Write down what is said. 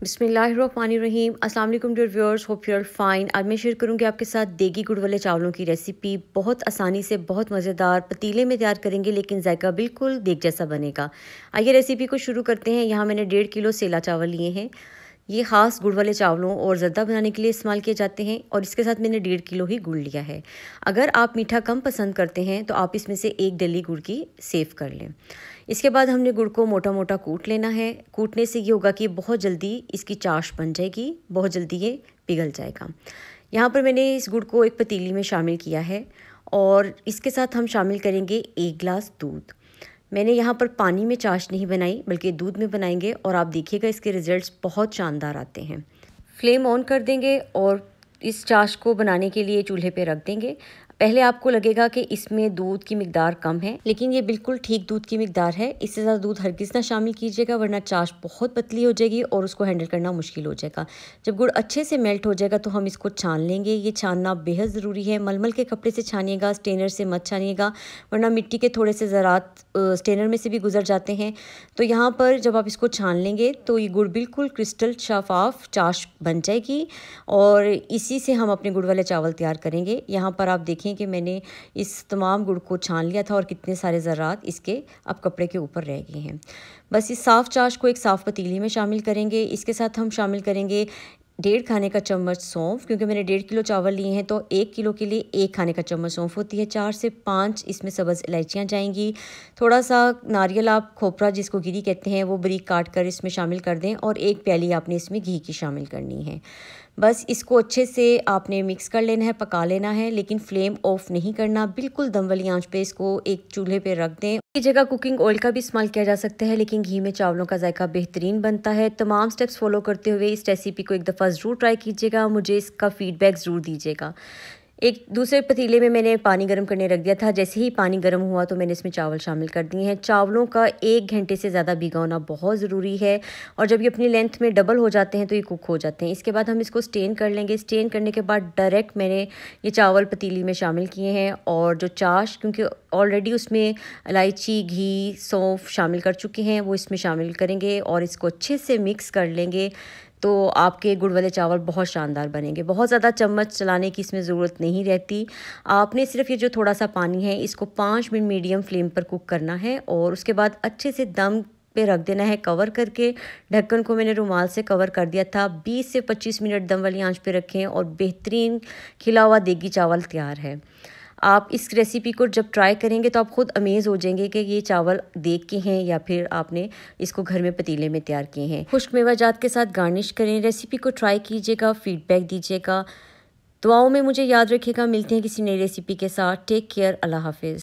बिसमीम असल dear viewers hope you're fine आज मैं शेयर करूँगी आपके साथ देगी गुड़ वाले चावलों की रेसिपी बहुत आसानी से बहुत मज़ेदार पतीले में तैयार करेंगे लेकिन जायका बिल्कुल देग जैसा बनेगा आइए रेसिपी को शुरू करते हैं यहाँ मैंने डेढ़ किलो सेला चावल लिए हैं ये ख़ास गुड़ वाले चावलों और जर्दा बनाने के लिए इस्तेमाल किए जाते हैं और इसके साथ मैंने डेढ़ किलो ही गुड़ लिया है अगर आप मीठा कम पसंद करते हैं तो आप इसमें से एक डली गुड़ की सेव कर लें इसके बाद हमने गुड़ को मोटा मोटा कूट लेना है कूटने से ये होगा कि बहुत जल्दी इसकी चाश बन जाएगी बहुत जल्दी ये पिघल जाएगा यहाँ पर मैंने इस गुड़ को एक पतीली में शामिल किया है और इसके साथ हम शामिल करेंगे एक गिलास दूध मैंने यहाँ पर पानी में चाश नहीं बनाई बल्कि दूध में बनाएंगे और आप देखिएगा इसके रिज़ल्ट बहुत शानदार आते हैं फ्लेम ऑन कर देंगे और इस चाश को बनाने के लिए चूल्हे पे रख देंगे पहले आपको लगेगा कि इसमें दूध की मकदार कम है लेकिन ये बिल्कुल ठीक दूध की मकदार है इससे ज़्यादा दूध हरगिज़ ना शामिल कीजिएगा वरना चाश बहुत पतली हो जाएगी और उसको हैंडल करना मुश्किल हो जाएगा जब गुड़ अच्छे से मेल्ट हो जाएगा तो हम इसको छान लेंगे ये छानना बेहद ज़रूरी है मलमल के कपड़े से छानिएगा स्टेनर से मत छानिएगा वरना मिट्टी के थोड़े से ज़रात स्टेनर में से भी गुजर जाते हैं तो यहाँ पर जब आप इसको छान लेंगे तो ये गुड़ बिल्कुल क्रिस्टल शफाफ चाश बन जाएगी और इसी से हम अपने गुड़ वाले चावल तैयार करेंगे यहाँ पर आप देखिए देखें कि मैंने इस तमाम गुड़ को छान लिया था और कितने सारे ज़रात इसके अब कपड़े के ऊपर रह गए हैं बस इस साफ़ चाश को एक साफ़ पतीली में शामिल करेंगे इसके साथ हम शामिल करेंगे डेढ़ खाने का चम्मच सौंफ क्योंकि मैंने डेढ़ किलो चावल लिए हैं तो एक किलो के लिए एक खाने का चम्मच सौंफ होती है चार से पाँच इसमें सब्ज़ इलायचियाँ जाएंगी थोड़ा सा नारियल आप खोपरा जिसको गिरी कहते हैं वो बरीक काट कर इसमें शामिल कर दें और एक प्याली आपने इसमें घी की शामिल करनी है बस इसको अच्छे से आपने मिक्स कर लेना है पका लेना है लेकिन फ्लेम ऑफ नहीं करना बिल्कुल दम वाली आँच पर इसको एक चूल्हे पर रख दें की जगह कुकिंग ऑयल का भी इस्तेमाल किया जा सकता है लेकिन घी में चावलों का जायका बेहतरीन बनता है तमाम स्टेप्स फॉलो करते हुए इस रेसिपी को एक दफ़ा पास ज़रूर ट्राई कीजिएगा मुझे इसका फ़ीडबैक ज़रूर दीजिएगा एक दूसरे पतीले में मैंने पानी गर्म करने रख दिया था जैसे ही पानी गर्म हुआ तो मैंने इसमें चावल शामिल कर दिए हैं चावलों का एक घंटे से ज़्यादा भिगोना बहुत ज़रूरी है और जब ये अपनी लेंथ में डबल हो जाते हैं तो ये कुक हो जाते हैं इसके बाद हम इसको स्टेन कर लेंगे स्टेन करने के बाद डायरेक्ट मैंने ये चावल पतीली में शामिल किए हैं और जो चाश क्योंकि ऑलरेडी उसमें इलायची घी सौंफ शामिल कर चुके हैं वो इसमें शामिल करेंगे और इसको अच्छे से मिक्स कर लेंगे तो आपके गुड़ वाले चावल बहुत शानदार बनेंगे बहुत ज़्यादा चम्मच चलाने की इसमें ज़रूरत नहीं रहती आपने सिर्फ ये जो थोड़ा सा पानी है इसको पाँच मिनट मीडियम फ्लेम पर कुक करना है और उसके बाद अच्छे से दम पे रख देना है कवर करके ढक्कन को मैंने रुमाल से कवर कर दिया था 20 से 25 मिनट दम वाली आंच पे रखें और बेहतरीन खिला हुआ देगी चावल तैयार है आप इस रेसिपी को जब ट्राई करेंगे तो आप खुद अमेज़ हो जाएंगे कि ये चावल देख के हैं या फिर आपने इसको घर में पतीले में तैयार किए हैं खुश्क मेवा जात के साथ गार्निश करें रेसिपी को ट्राई कीजिएगा फीडबैक दीजिएगा दुआओं में मुझे याद रखिएगा मिलते हैं किसी नई रेसिपी के साथ टेक केयर अल्लाह हाफिज़